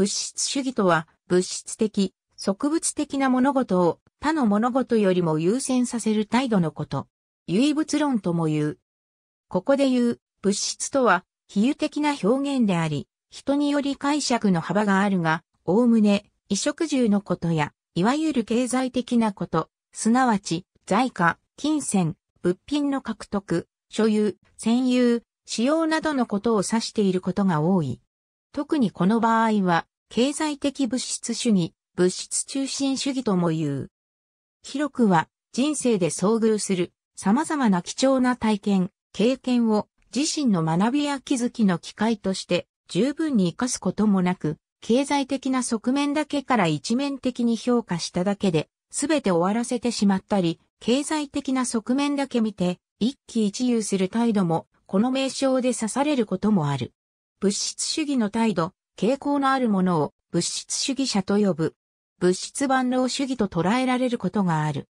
物質主義とは、物質的、植物的な物事を他の物事よりも優先させる態度のこと。唯物論とも言う。ここで言う、物質とは、比喩的な表現であり、人により解釈の幅があるが、おおむね、衣食住のことや、いわゆる経済的なこと、すなわち、財貨、金銭、物品の獲得、所有、占有、使用などのことを指していることが多い。特にこの場合は、経済的物質主義、物質中心主義とも言う。広くは人生で遭遇する様々な貴重な体験、経験を自身の学びや気づきの機会として十分に活かすこともなく、経済的な側面だけから一面的に評価しただけで、全て終わらせてしまったり、経済的な側面だけ見て、一喜一憂する態度も、この名称で指されることもある。物質主義の態度、傾向のあるものを物質主義者と呼ぶ。物質万能主義と捉えられることがある。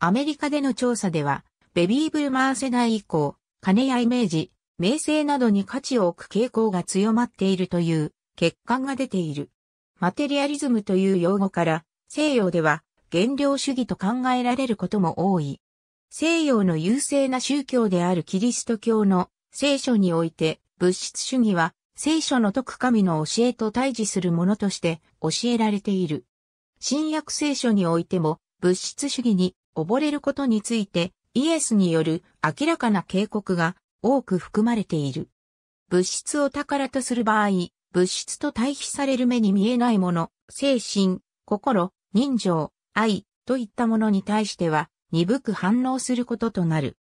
アメリカでの調査では、ベビーブルマー世代以降、金やイメージ、名声などに価値を置く傾向が強まっているという欠陥が出ている。マテリアリズムという用語から、西洋では原料主義と考えられることも多い。西洋の優勢な宗教であるキリスト教の聖書において物質主義は聖書の説く神の教えと対峙するものとして教えられている。新約聖書においても物質主義に溺れることについてイエスによる明らかな警告が多く含まれている。物質を宝とする場合、物質と対比される目に見えないもの、精神、心、人情、愛といったものに対しては鈍く反応することとなる。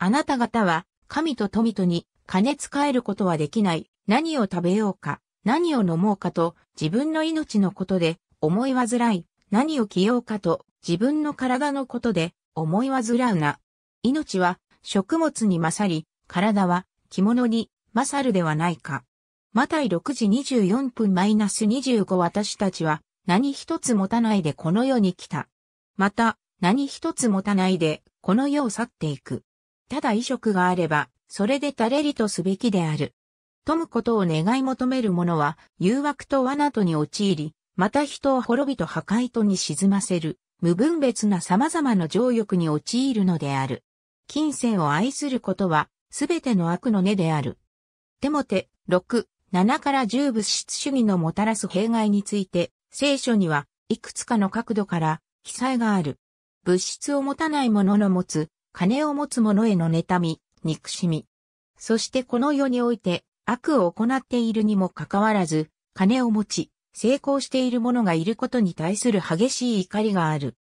あなた方は神と富とに金使えることはできない。何を食べようか、何を飲もうかと、自分の命のことで、思いわずらい、何を着ようかと、自分の体のことで、思いわずらうな。命は、食物に勝り、体は、着物に、勝るではないか。マタイ6時24分マイナス25私たちは、何一つ持たないでこの世に来た。また、何一つ持たないで、この世を去っていく。ただ衣食があれば、それで垂れりとすべきである。富むことを願い求める者は、誘惑と罠とに陥り、また人を滅びと破壊とに沈ませる、無分別な様々な情欲に陥るのである。金銭を愛することは、すべての悪の根である。テモテ、六、七から十物質主義のもたらす弊害について、聖書には、いくつかの角度から、記載がある。物質を持たない者の持つ、金を持つ者への妬み、憎しみ。そしてこの世において、悪を行っているにもかかわらず、金を持ち、成功している者がいることに対する激しい怒りがある。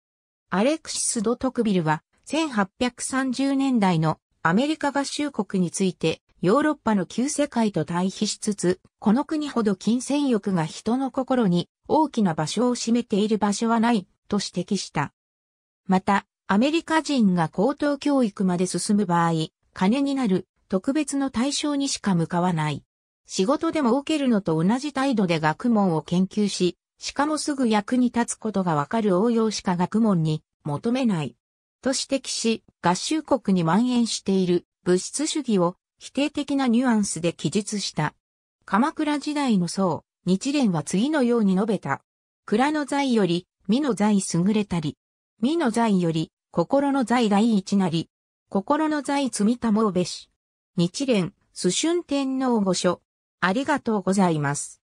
アレクシス・ド・トクビルは、1830年代のアメリカ合衆国について、ヨーロッパの旧世界と対比しつつ、この国ほど金銭欲が人の心に大きな場所を占めている場所はない、と指摘した。また、アメリカ人が高等教育まで進む場合、金になる特別の対象にしか向かわない。仕事でも受けるのと同じ態度で学問を研究し、しかもすぐ役に立つことがわかる応用しか学問に求めない。と指摘し、合衆国に蔓延している物質主義を否定的なニュアンスで記述した。鎌倉時代の僧、日蓮は次のように述べた。蔵の財より、身の財優れたり。身の財より、心の財第一なり。心の財積みたもうべし。日蓮、ス春天皇御所。ありがとうございます。